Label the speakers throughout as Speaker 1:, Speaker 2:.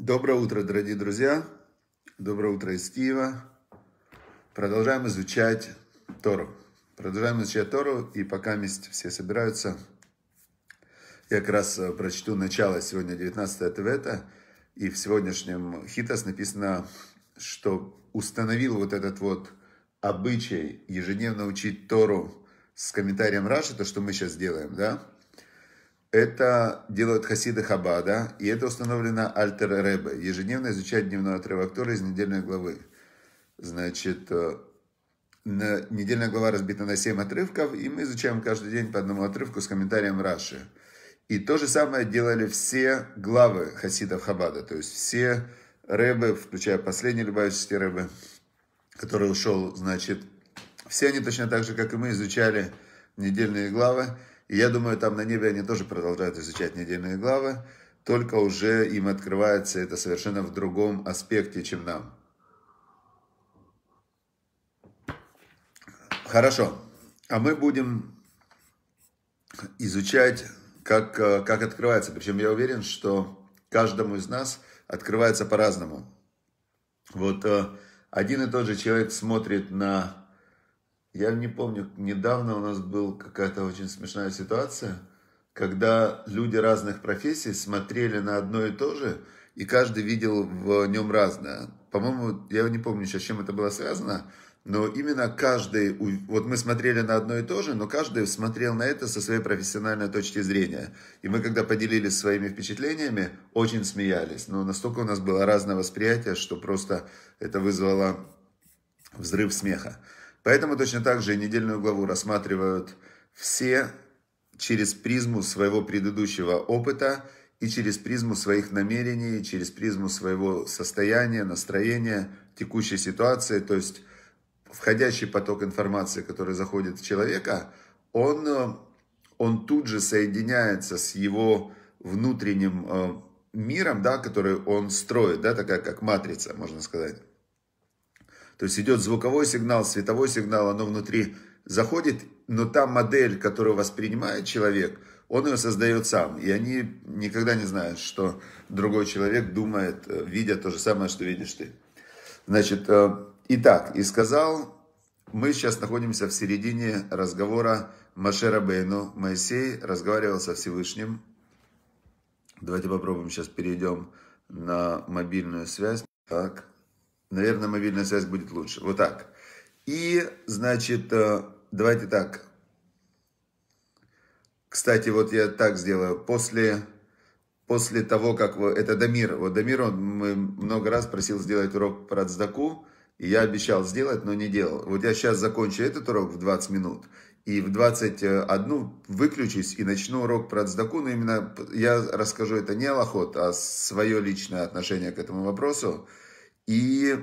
Speaker 1: Доброе утро, дорогие друзья. Доброе утро из Киева. Продолжаем изучать Тору. Продолжаем изучать Тору, и пока месть все собираются, я как раз э, прочту начало сегодня 19 Тевета, и в сегодняшнем Хитас написано, что установил вот этот вот обычай ежедневно учить Тору с комментарием Раши, то, что мы сейчас делаем, да, это делают хасиды Хабада, и это установлено Альтер Ребе. Ежедневно изучать дневной отрывок Торы из недельной главы. Значит, э, недельная глава разбита на 7 отрывков, и мы изучаем каждый день по одному отрывку с комментарием Раши. И то же самое делали все главы хасидов Хабада, то есть все рэбы, включая последний Любавический рэбы, который ушел, значит, все они точно так же, как и мы, изучали недельные главы, и я думаю, там на небе они тоже продолжают изучать недельные главы, только уже им открывается это совершенно в другом аспекте, чем нам. Хорошо. А мы будем изучать, как, э, как открывается. Причем я уверен, что каждому из нас открывается по-разному. Вот э, один и тот же человек смотрит на я не помню, недавно у нас была какая-то очень смешная ситуация, когда люди разных профессий смотрели на одно и то же, и каждый видел в нем разное. По-моему, я не помню сейчас, чем это было связано, но именно каждый, вот мы смотрели на одно и то же, но каждый смотрел на это со своей профессиональной точки зрения. И мы, когда поделились своими впечатлениями, очень смеялись. Но настолько у нас было разное восприятие, что просто это вызвало взрыв смеха. Поэтому точно так же недельную главу рассматривают все через призму своего предыдущего опыта и через призму своих намерений, через призму своего состояния, настроения, текущей ситуации. То есть входящий поток информации, который заходит в человека, он, он тут же соединяется с его внутренним э, миром, да, который он строит, да, такая как матрица, можно сказать. То есть идет звуковой сигнал, световой сигнал, оно внутри заходит, но та модель, которую воспринимает человек, он ее создает сам. И они никогда не знают, что другой человек думает, э, видя то же самое, что видишь ты. Значит, э, итак, и сказал, мы сейчас находимся в середине разговора Машера Бейну. Моисей разговаривал со Всевышним. Давайте попробуем сейчас перейдем на мобильную связь. Так, наверное, мобильная связь будет лучше. Вот так. И, значит, э, давайте так. Кстати, вот я так сделаю. После, после того, как... это Дамир. Вот Дамир, он много раз просил сделать урок про Цдаку. И я обещал сделать, но не делал. Вот я сейчас закончу этот урок в 20 минут. И в 21 э, выключусь и начну урок про Цдаку. Но именно я расскажу это не Аллахот, а свое личное отношение к этому вопросу. И,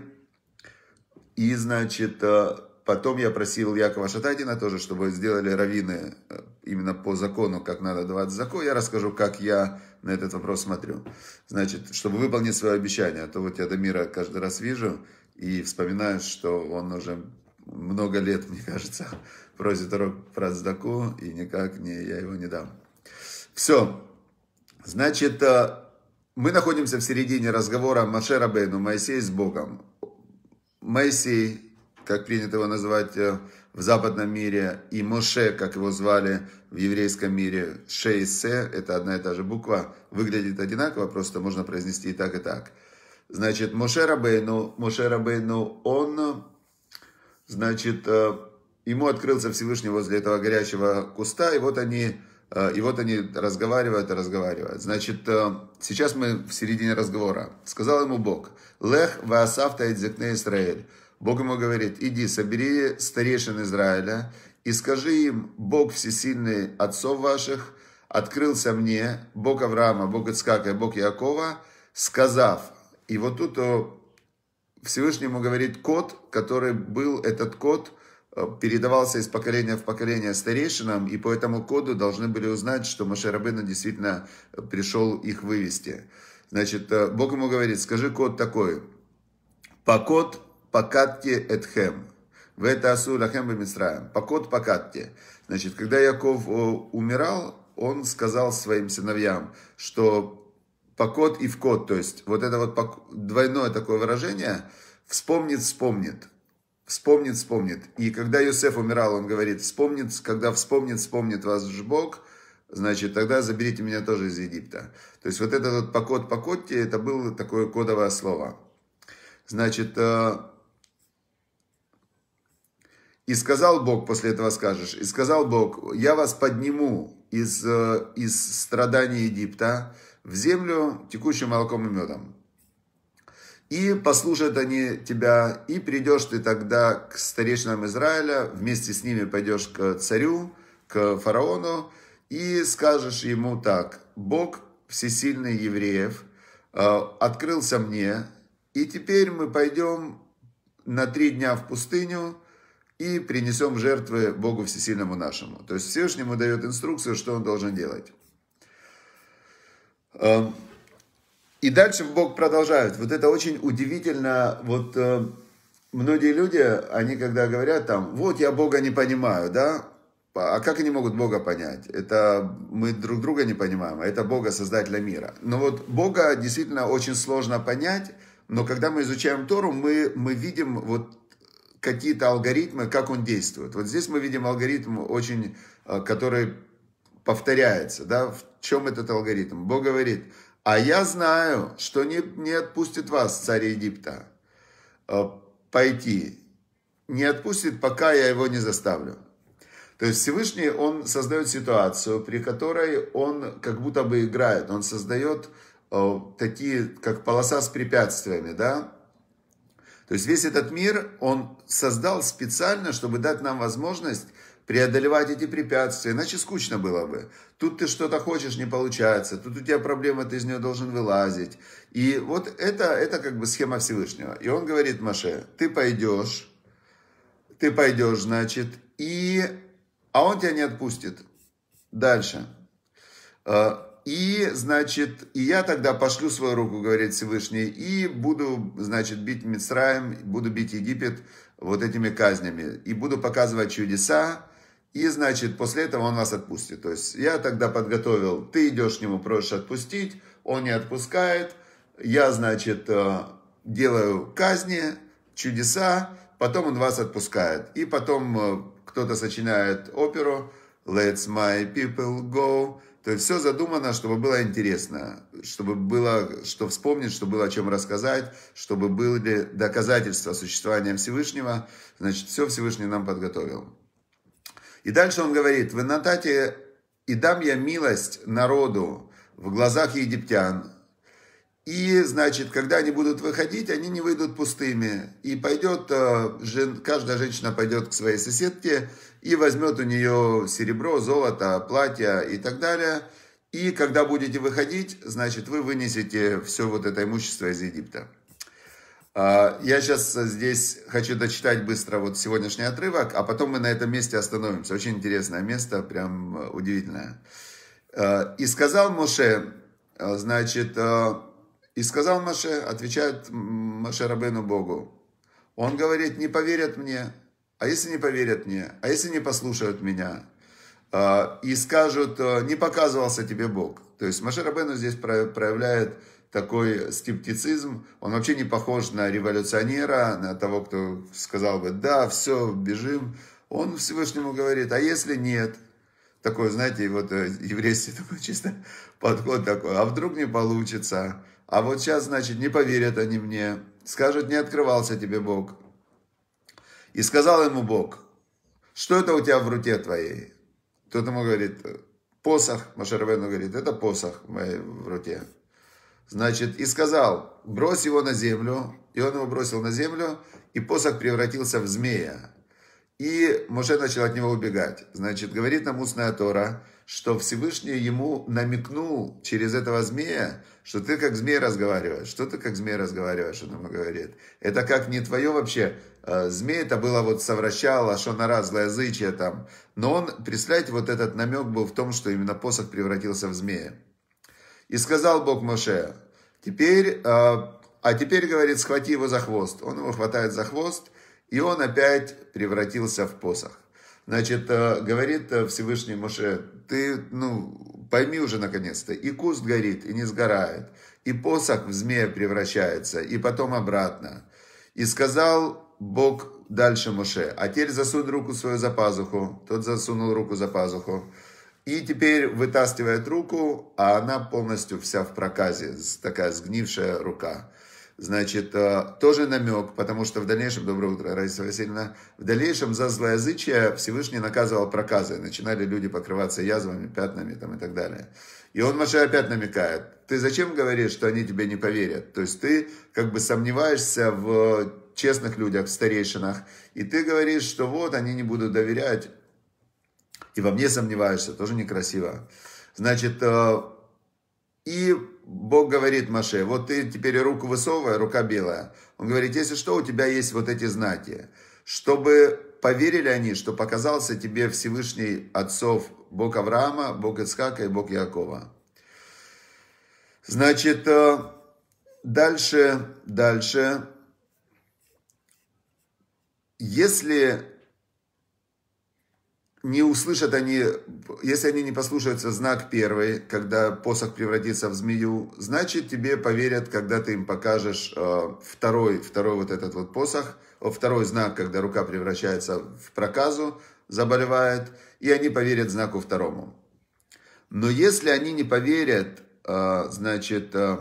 Speaker 1: и значит, э, потом я просил Якова Шатадина тоже, чтобы сделали раввины э, именно по закону, как надо давать закон. Я расскажу, как я на этот вопрос смотрю. Значит, чтобы выполнить свое обещание, а то вот я Дамира каждый раз вижу и вспоминаю, что он уже много лет, мне кажется, просит урок про сдаку, и никак не, я его не дам. Все. Значит, э, мы находимся в середине разговора Машера Бейну, Моисей с Богом. Моисей, как принято его называть э, в западном мире, и Моше, как его звали в еврейском мире, Шейсе, это одна и та же буква, выглядит одинаково, просто можно произнести и так, и так. Значит, Моше Рабейну, Моше Рабейну, он, значит, э, ему открылся Всевышний возле этого горящего куста, и вот они Э, и вот они разговаривают и разговаривают. Значит, э, сейчас мы в середине разговора. Сказал ему Бог, «Лех ваасавта идзекне Израиль». Бог ему говорит, «Иди, собери старейшин Израиля и скажи им, Бог всесильный отцов ваших, открылся мне, Бог Авраама, Бог Ицкака и Бог Якова, сказав». И вот тут э, Всевышний ему говорит код, который был этот код – Э, передавался из поколения в поколение старейшинам, и по этому коду должны были узнать, что Машарабейна действительно э, пришел их вывести. Значит, э, Бог ему говорит, скажи код такой. Покот покатки этхем. В это асу лахем бемистраем. Покот покатки. Значит, когда Яков умирал, он сказал своим сыновьям, что покот и код, то есть вот это вот двойное такое выражение, вспомнит, вспомнит. Вспомнит, вспомнит. И когда Юсеф умирал, он говорит, вспомнит, когда вспомнит, вспомнит вас ж Бог, значит, тогда заберите меня тоже из Египта. То есть вот этот вот покот покотте, это было такое кодовое слово. Значит, э, и сказал Бог, после этого скажешь, и сказал Бог, я вас подниму из, э, из страданий Египта в землю текущим молоком и медом. И послушают они тебя, и придешь ты тогда к старейшинам Израиля, вместе с ними пойдешь к царю, к фараону, и скажешь ему так, Бог всесильный евреев, э, открылся мне, и теперь мы пойдем на три дня в пустыню и принесем жертвы Богу Всесильному нашему. То есть Всевышнему дает инструкцию, что он должен делать. Эм, и дальше Бог продолжает. Вот это очень удивительно. Вот э, многие люди, они когда говорят там, вот я Бога не понимаю, да? А как они могут Бога понять? Это мы друг друга не понимаем, а это Бога создателя мира. Но вот Бога действительно очень сложно понять, но когда мы изучаем Тору, мы, мы видим вот какие-то алгоритмы, как он действует. Вот здесь мы видим алгоритм очень, э, который повторяется, да, в чем этот алгоритм? Бог говорит, а я знаю, что не, не отпустит вас, царь Египта, э, пойти. Не отпустит, пока я его не заставлю. То есть Всевышний, он создает ситуацию, при которой он как будто бы играет. Он создает э, такие, как полоса с препятствиями, да? То есть весь этот мир он создал специально, чтобы дать нам возможность преодолевать эти препятствия, иначе скучно было бы. Тут ты что-то хочешь, не получается, тут у тебя проблема, ты из нее должен вылазить. И вот это, это как бы схема Всевышнего. И он говорит Маше, ты пойдешь, ты пойдешь, значит, и... А он тебя не отпустит. Дальше. А, и, значит, и я тогда пошлю свою руку, говорит Всевышний, и буду, значит, бить Мицраем, буду бить Египет вот этими казнями. И буду показывать чудеса, и, значит, после этого он вас отпустит. То есть я тогда подготовил, ты идешь к нему, просишь отпустить, он не отпускает. Я, значит, э, делаю казни, чудеса, потом он вас отпускает. И потом э, кто-то сочиняет оперу «Let's my people go». То есть все задумано, чтобы было интересно, чтобы было что вспомнить, чтобы было о чем рассказать, чтобы были доказательства существования Всевышнего. Значит, все Всевышний нам подготовил. И дальше он говорит, «Вы натате и дам я милость народу в глазах египтян». И, значит, когда они будут выходить, они не выйдут пустыми. И пойдет, э, каждая женщина пойдет к своей соседке и возьмет у нее серебро, золото, платье и так далее. И когда будете выходить, значит, вы вынесете все вот это имущество из Египта. А, я сейчас э, здесь хочу дочитать быстро вот сегодняшний отрывок, а потом мы на этом месте остановимся. Очень интересное место, прям э, удивительное. Э, «И сказал Моше, значит, и сказал Моше, отвечает Моше Рабену Богу, он говорит, не поверят мне, а если не поверят мне, а если не послушают меня, и скажут, не показывался тебе Бог. То есть Моше Рабену здесь проявляет такой скептицизм, он вообще не похож на революционера, на того, кто сказал бы, да, все, бежим. Он Всевышнему говорит, а если нет? Такой, знаете, вот э, еврейский такой чисто подход такой, а вдруг не получится? А вот сейчас, значит, не поверят они мне, скажут, не открывался тебе Бог. И сказал ему Бог, что это у тебя в руке твоей? Тот ему говорит, посох, Машарвену говорит, это посох в моей в руке. Значит, и сказал, брось его на землю. И он его бросил на землю, и посох превратился в змея. И Моше начал от него убегать. Значит, говорит нам устная Тора, что Всевышний ему намекнул через этого змея, что ты как змей разговариваешь. Что ты как змей разговариваешь, он ему говорит. Это как не твое вообще. Э, змей это было вот совращало, а что на раз злоязычие там. Но он, представляете, вот этот намек был в том, что именно посох превратился в змея. И сказал Бог Моше, теперь, э, а теперь, говорит, схвати его за хвост. Он его хватает за хвост, и он опять превратился в посох. Значит, э, говорит э, Всевышний Моше, ты, ну, пойми уже наконец-то, и куст горит, и не сгорает, и посох в змея превращается, и потом обратно. И сказал Бог дальше Моше, а теперь засунь руку свою за пазуху. Тот засунул руку за пазуху. И теперь вытаскивает руку, а она полностью вся в проказе, такая сгнившая рука. Значит, э, тоже намек, потому что в дальнейшем, доброе утро, Раиса Васильевна, в дальнейшем за злоязычие Всевышний наказывал проказы, начинали люди покрываться язвами, пятнами там и так далее. И он Маше опять намекает, ты зачем говоришь, что они тебе не поверят? То есть ты как бы сомневаешься в честных людях, в старейшинах, и ты говоришь, что вот они не будут доверять, и во мне сомневаешься, тоже некрасиво. Значит, э, и Бог говорит Маше, вот ты теперь руку высовывай, рука белая. Он говорит, если что, у тебя есть вот эти знаки. Чтобы поверили они, что показался тебе Всевышний Отцов Бог Авраама, Бог Ицхака и Бог Якова. Значит, э, дальше, дальше. Если не услышат они, если они не послушаются знак первый, когда посох превратится в змею, значит тебе поверят, когда ты им покажешь э, второй, второй вот этот вот посох, второй знак, когда рука превращается в проказу, заболевает, и они поверят знаку второму. Но если они не поверят, э, значит, э,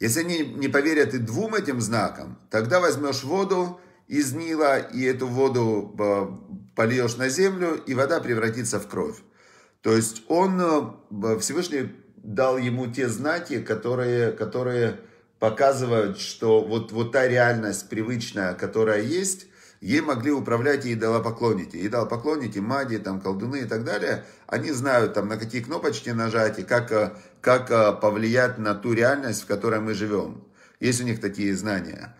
Speaker 1: если они не поверят и двум этим знакам, тогда возьмешь воду, из Нила, и эту воду э, польешь на землю, и вода превратится в кровь. То есть он, э, Всевышний дал ему те знаки, которые, которые показывают, что вот, вот та реальность привычная, которая есть, ей могли управлять и идолопоклонники. Идолопоклонники, мади там, колдуны и так далее, они знают, там, на какие кнопочки нажать и как, э, как повлиять на ту реальность, в которой мы живем. Есть у них такие знания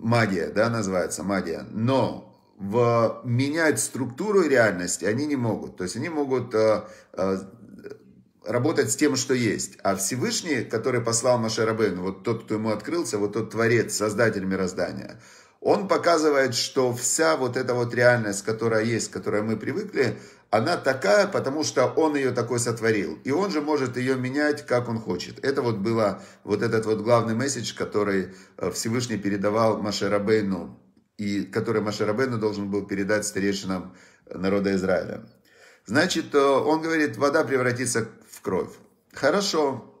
Speaker 1: магия, да, называется магия, но в, менять структуру реальности они не могут. То есть они могут э, э, работать с тем, что есть. А Всевышний, который послал Маше Рабейну, вот тот, кто ему открылся, вот тот творец, создатель мироздания – он показывает, что вся вот эта вот реальность, которая есть, к которой мы привыкли, она такая, потому что он ее такой сотворил. И он же может ее менять, как он хочет. Это вот было вот этот вот главный месседж, который э, Всевышний передавал Машерабейну, и который Машерабейну должен был передать старейшинам народа Израиля. Значит, э, он говорит, вода превратится в кровь. Хорошо,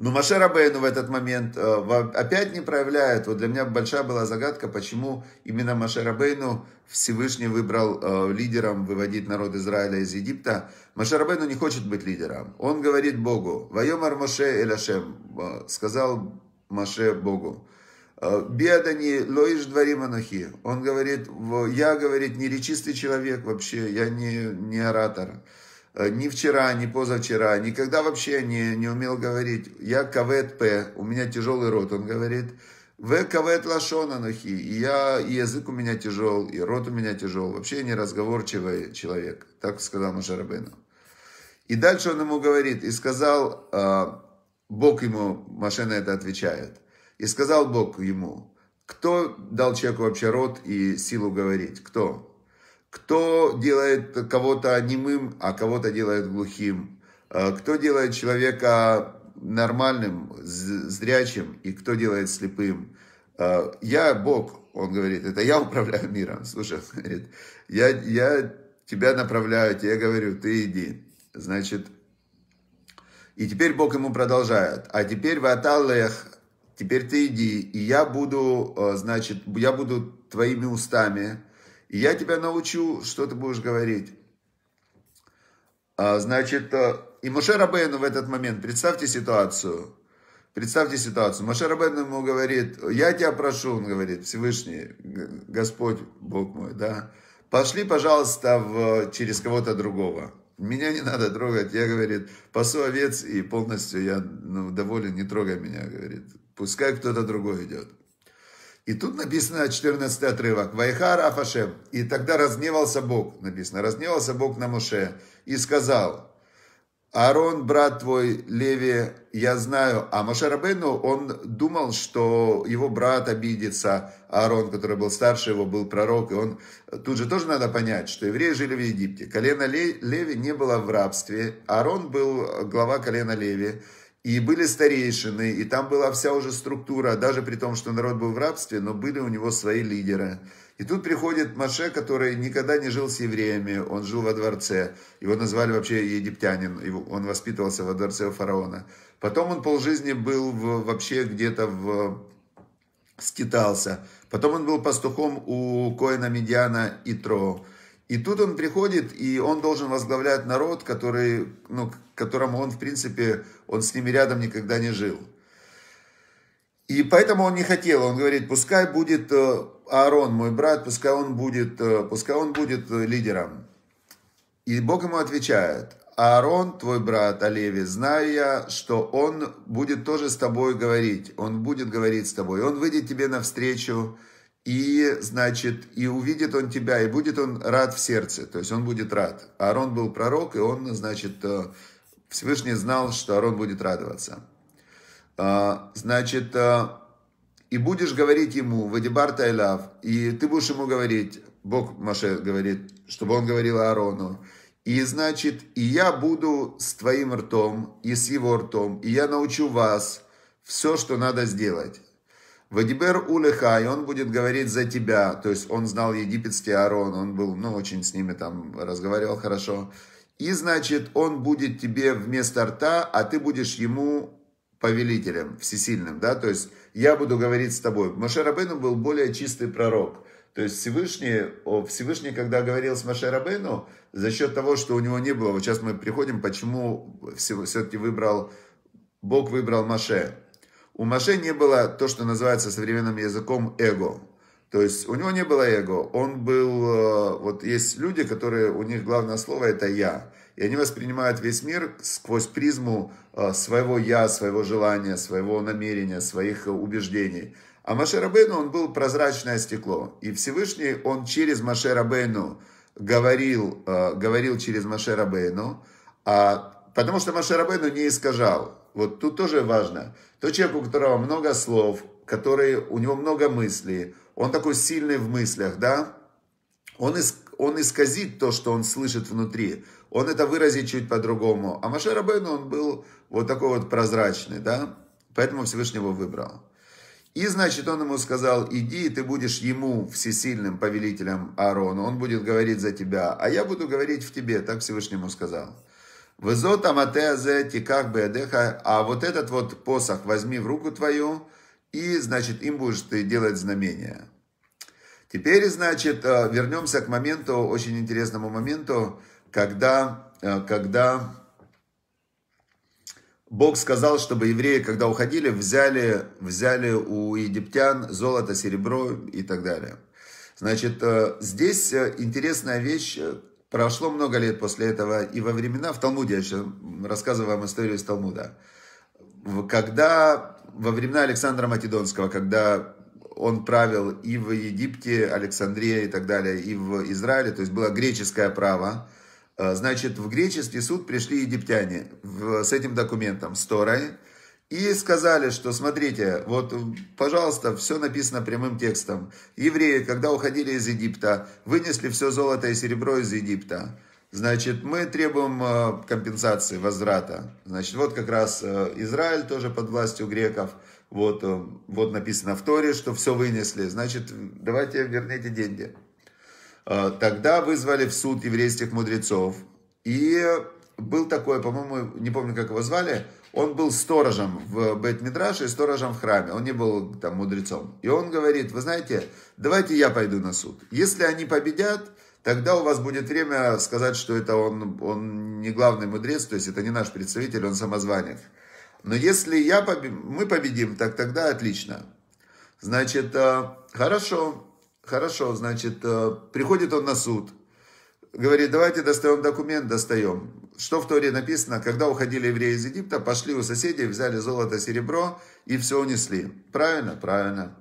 Speaker 1: но Маше Рабейну в этот момент э, опять не проявляет. Вот для меня большая была загадка, почему именно Маше Рабейну Всевышний выбрал э, лидером выводить народ Израиля из Египта. Маше Рабейну не хочет быть лидером. Он говорит Богу, «Вайомар Моше Эляшем», э, сказал Маше Богу. Бедани, лоиш дворим анухи. Он говорит, я, говорит, не речистый человек вообще, я не, не оратор. Э, ни вчера, ни позавчера, никогда вообще не, не умел говорить. Я КВТП, у меня тяжелый рот, он говорит. В кавет лашон анухи, и я, и язык у меня тяжел, и рот у меня тяжел. Вообще я неразговорчивый человек, так сказал Машарабейну. И дальше он ему говорит, и сказал, э, Бог ему, машина это отвечает, и сказал Бог ему, кто дал человеку вообще рот и силу говорить, кто? кто делает кого-то немым, а кого-то делает глухим, э, кто делает человека нормальным, зрячим, и кто делает слепым. Э, я Бог, он говорит, это я управляю миром. Слушай, он говорит, я, я тебя направляю, тебе говорю, ты иди. Значит, и теперь Бог ему продолжает. А теперь в ваталех, теперь ты иди, и я буду, э, значит, я буду твоими устами, я тебя научу, что ты будешь говорить. А, значит, э, и Моше Рабейну в этот момент, представьте ситуацию, представьте ситуацию, Моше Рабейну ему говорит, я тебя прошу, он говорит, Всевышний, Господь, Бог мой, да, пошли, пожалуйста, в, через кого-то другого. Меня не надо трогать, я, говорит, пасу овец и полностью я ну, доволен, не трогай меня, говорит. Пускай кто-то другой идет. И тут написано 14 отрывок. Вайхар Афашем. И тогда разневался Бог, написано, разневался Бог на Муше и сказал, Аарон, брат твой, Леви, я знаю, а Моше Рабейну, он думал, что его брат обидится, Аарон, который был старше его, был пророк, и он, тут же тоже надо понять, что евреи жили в Египте, колено Леви не было в рабстве, Аарон был глава колена Леви, и были старейшины, и там была вся уже структура, даже при том, что народ был в рабстве, но были у него свои лидеры. И тут приходит Маше, который никогда не жил с евреями, он жил во дворце. Его назвали вообще египтянин, он воспитывался во дворце у фараона. Потом он полжизни был в, вообще где-то в скитался. Потом он был пастухом у Коина Медиана и Тро. И тут он приходит, и он должен возглавлять народ, который, ну, которому он, в принципе, он с ними рядом никогда не жил. И поэтому он не хотел, он говорит, пускай будет э, Аарон, мой брат, пускай он будет, э, пускай он будет э, лидером. И Бог ему отвечает, Аарон, твой брат Олеви, знаю я, что он будет тоже с тобой говорить, он будет говорить с тобой, он выйдет тебе навстречу, и, значит, и увидит он тебя, и будет он рад в сердце, то есть он будет рад. Аарон был пророк, и он, значит, э, Всевышний знал, что Аарон будет радоваться. А, значит, э, и будешь говорить ему, Вадибар Тайлав, и ты будешь ему говорить, Бог Маше говорит, чтобы он говорил Аарону, и, значит, и я буду с твоим ртом, и с его ртом, и я научу вас все, что надо сделать. Вадибер Улиха, и он будет говорить за тебя. То есть он знал египетский Аарон, он был, ну, очень с ними там разговаривал хорошо. И, значит, он будет тебе вместо рта, а ты будешь ему повелителем, всесильным, да, то есть я буду говорить с тобой. Моше Рабейну был более чистый пророк. То есть Всевышний, Всевышний, когда говорил с Моше Рабейну, за счет того, что у него не было, вот сейчас мы приходим, почему все-таки выбрал, Бог выбрал Моше. У Маше не было то, что называется современным языком эго. То есть у него не было эго, он был, э, вот есть люди, которые, у них главное слово это «я». И они воспринимают весь мир сквозь призму э, своего «я», своего желания, своего намерения, своих э, убеждений. А Маше Рабейну, он был прозрачное стекло. И Всевышний, он через Маше Рабейну говорил, говорил через Маше Рабейну, а потому что Машарабейну не искажал. Вот тут тоже важно. То человек, у которого много слов, который, у него много мыслей, он такой сильный в мыслях, да, он, иск, он исказит то, что он слышит внутри, он это выразит чуть по-другому. А Маше он был вот такой вот прозрачный, да, поэтому Всевышний его выбрал. И, значит, он ему сказал, иди, ты будешь ему, всесильным повелителем Аарону, он будет говорить за тебя, а я буду говорить в тебе, так Всевышний ему сказал. Везот аматеазе тиках беадеха, а вот этот вот посох возьми в руку твою, и, значит, им будешь ты делать знамения. Теперь, значит, э, вернемся к моменту, очень интересному моменту, когда, э, когда Бог сказал, чтобы евреи, когда уходили, взяли, взяли у египтян золото, серебро и так далее. Значит, э, здесь интересная вещь, Прошло много лет после этого, и во времена в Талмуде, я сейчас рассказываю вам историю из Талмуда, когда во времена Александра Македонского, когда он правил и в Египте, Александрия и так далее, и в Израиле, то есть было греческое право, э, значит, в греческий суд пришли египтяне с этим документом, с Торой, и сказали, что смотрите, вот, пожалуйста, все написано прямым текстом. Евреи, когда уходили из Египта, вынесли все золото и серебро из Египта. Значит, мы требуем э, компенсации, возврата. Значит, вот как раз э, Израиль тоже под властью греков. Вот, э, вот написано в Торе, что все вынесли. Значит, давайте верните деньги. Тогда вызвали в суд еврейских мудрецов. И был такой, по-моему, не помню, как его звали, он был сторожем в Бет-Мидраше и сторожем в храме. Он не был там мудрецом. И он говорит, вы знаете, давайте я пойду на суд. Если они победят, тогда у вас будет время сказать, что это он, он не главный мудрец, то есть это не наш представитель, он самозванец. Но если я поб... мы победим, так тогда отлично. Значит, э, хорошо, хорошо, значит, э, приходит он на суд, говорит, давайте достаем документ, достаем что в Торе написано, когда уходили евреи из Египта, пошли у соседей, взяли золото, серебро и все унесли. Правильно? Правильно.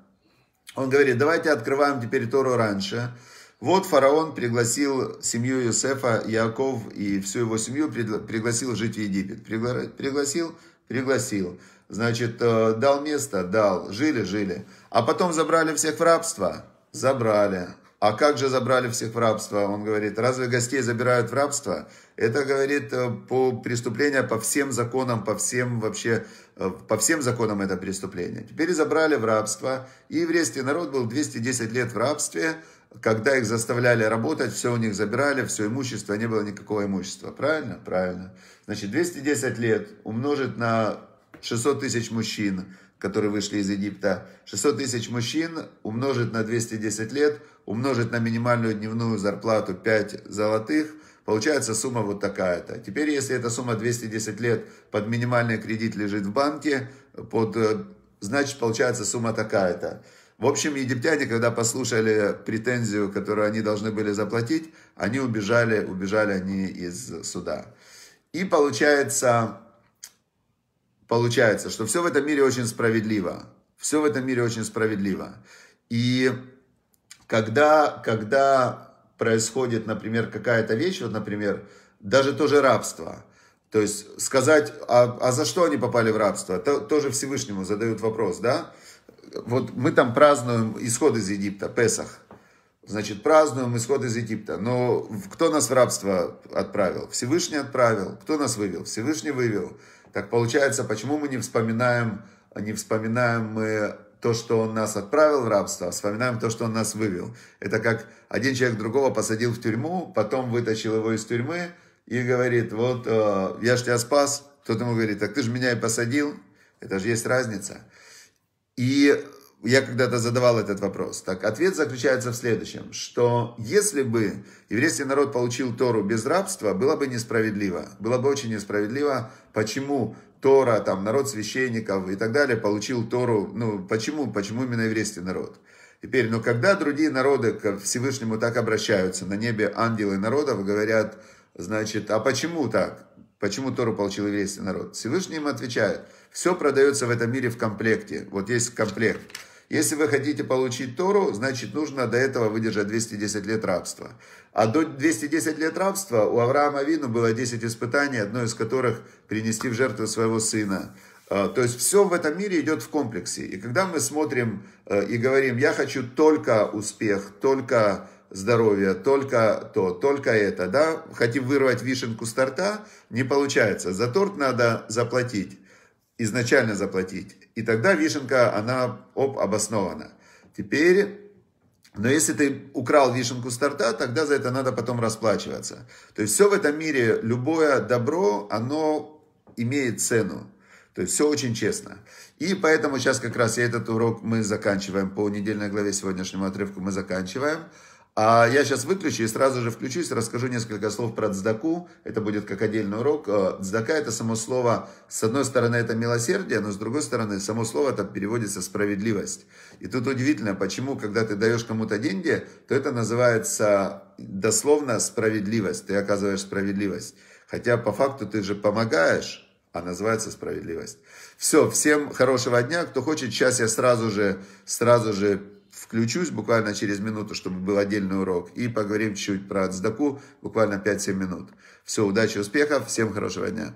Speaker 1: Он говорит, давайте открываем теперь Тору раньше. Вот фараон пригласил семью Иосифа, Яков и всю его семью пригласил жить в Египет. Пригласил? Пригласил. Значит, э, дал место? Дал. Жили? Жили. А потом забрали всех в рабство? Забрали. А как же забрали всех в рабство? Он говорит, разве гостей забирают в рабство? Это, говорит, э, по преступлению, по всем законам, по всем вообще, э, по всем законам это преступление. Теперь забрали в рабство. И еврейский народ был 210 лет в рабстве. Когда их заставляли работать, все у них забирали, все имущество, не было никакого имущества. Правильно? Правильно. Значит, 210 лет умножить на 600 тысяч мужчин – которые вышли из Египта, 600 тысяч мужчин умножить на 210 лет, умножить на минимальную дневную зарплату 5 золотых, получается сумма вот такая-то. Теперь, если эта сумма 210 лет под минимальный кредит лежит в банке, под, э, значит, получается сумма такая-то. В общем, египтяне, когда послушали претензию, которую они должны были заплатить, они убежали, убежали они из суда. И получается, получается, что все в этом мире очень справедливо. Все в этом мире очень справедливо. И когда, когда происходит, например, какая-то вещь, вот, например, даже тоже рабство, то есть сказать, а, а за что они попали в рабство, то, тоже Всевышнему задают вопрос, да? Вот мы там празднуем исход из Египта, Песах, значит, празднуем исход из Египта, но кто нас в рабство отправил? Всевышний отправил. Кто нас вывел? Всевышний вывел. Так получается, почему мы не вспоминаем, не вспоминаем мы то, что он нас отправил в рабство, а вспоминаем то, что он нас вывел. Это как один человек другого посадил в тюрьму, потом вытащил его из тюрьмы и говорит, вот э, я ж тебя спас. Кто-то ему говорит, так ты же меня и посадил. Это же есть разница. И я когда-то задавал этот вопрос. Так, ответ заключается в следующем, что если бы еврейский народ получил Тору без рабства, было бы несправедливо. Было бы очень несправедливо, почему Тора, там, народ священников и так далее получил Тору, ну, почему, почему именно еврейский народ. Теперь, но ну, когда другие народы к Всевышнему так обращаются, на небе ангелы народов говорят, значит, а почему так? Почему Тору получил еврейский народ? Всевышний им отвечает, все продается в этом мире в комплекте. Вот есть комплект. Если вы хотите получить Тору, значит нужно до этого выдержать 210 лет рабства. А до 210 лет рабства у Авраама Вину было 10 испытаний, одно из которых принести в жертву своего сына. А, то есть все в этом мире идет в комплексе. И когда мы смотрим э, и говорим, я хочу только успех, только здоровье, только то, только это, да, хотим вырвать вишенку с торта, не получается. За торт надо заплатить изначально заплатить. И тогда вишенка, она, оп, обоснована. Теперь но если ты украл вишенку старта, тогда за это надо потом расплачиваться. То есть все в этом мире, любое добро, оно имеет цену. То есть все очень честно. И поэтому сейчас как раз я этот урок мы заканчиваем по недельной главе сегодняшнему отрывку мы заканчиваем. А я сейчас выключу и сразу же включусь, расскажу несколько слов про дздаку. Это будет как отдельный урок. Э, дздака это само слово, с одной стороны это милосердие, но с другой стороны само слово это переводится справедливость. И тут удивительно, почему, когда ты даешь кому-то деньги, то это называется дословно справедливость. Ты оказываешь справедливость. Хотя по факту ты же помогаешь, а называется справедливость. Все, всем хорошего дня. Кто хочет, сейчас я сразу же, сразу же включусь буквально через минуту, чтобы был отдельный урок, и поговорим чуть про Цдаку, буквально 5-7 минут. Все, удачи, успехов, всем хорошего дня.